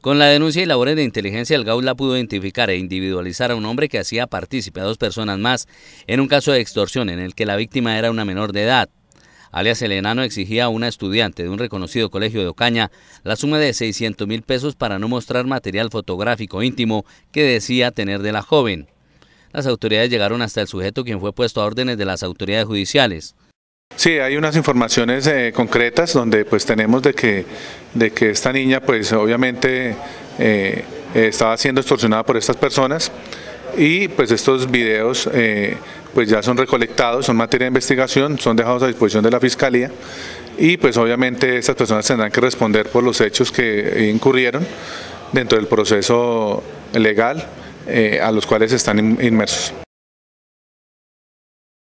Con la denuncia y labores de inteligencia, el Gaula pudo identificar e individualizar a un hombre que hacía partícipe a dos personas más en un caso de extorsión en el que la víctima era una menor de edad. Alias el enano exigía a una estudiante de un reconocido colegio de Ocaña la suma de 600 mil pesos para no mostrar material fotográfico íntimo que decía tener de la joven. Las autoridades llegaron hasta el sujeto quien fue puesto a órdenes de las autoridades judiciales. Sí, hay unas informaciones eh, concretas donde pues tenemos de que de que esta niña pues obviamente eh, estaba siendo extorsionada por estas personas y pues estos videos eh, pues ya son recolectados, son materia de investigación, son dejados a disposición de la Fiscalía y pues obviamente estas personas tendrán que responder por los hechos que incurrieron dentro del proceso legal eh, a los cuales están inmersos.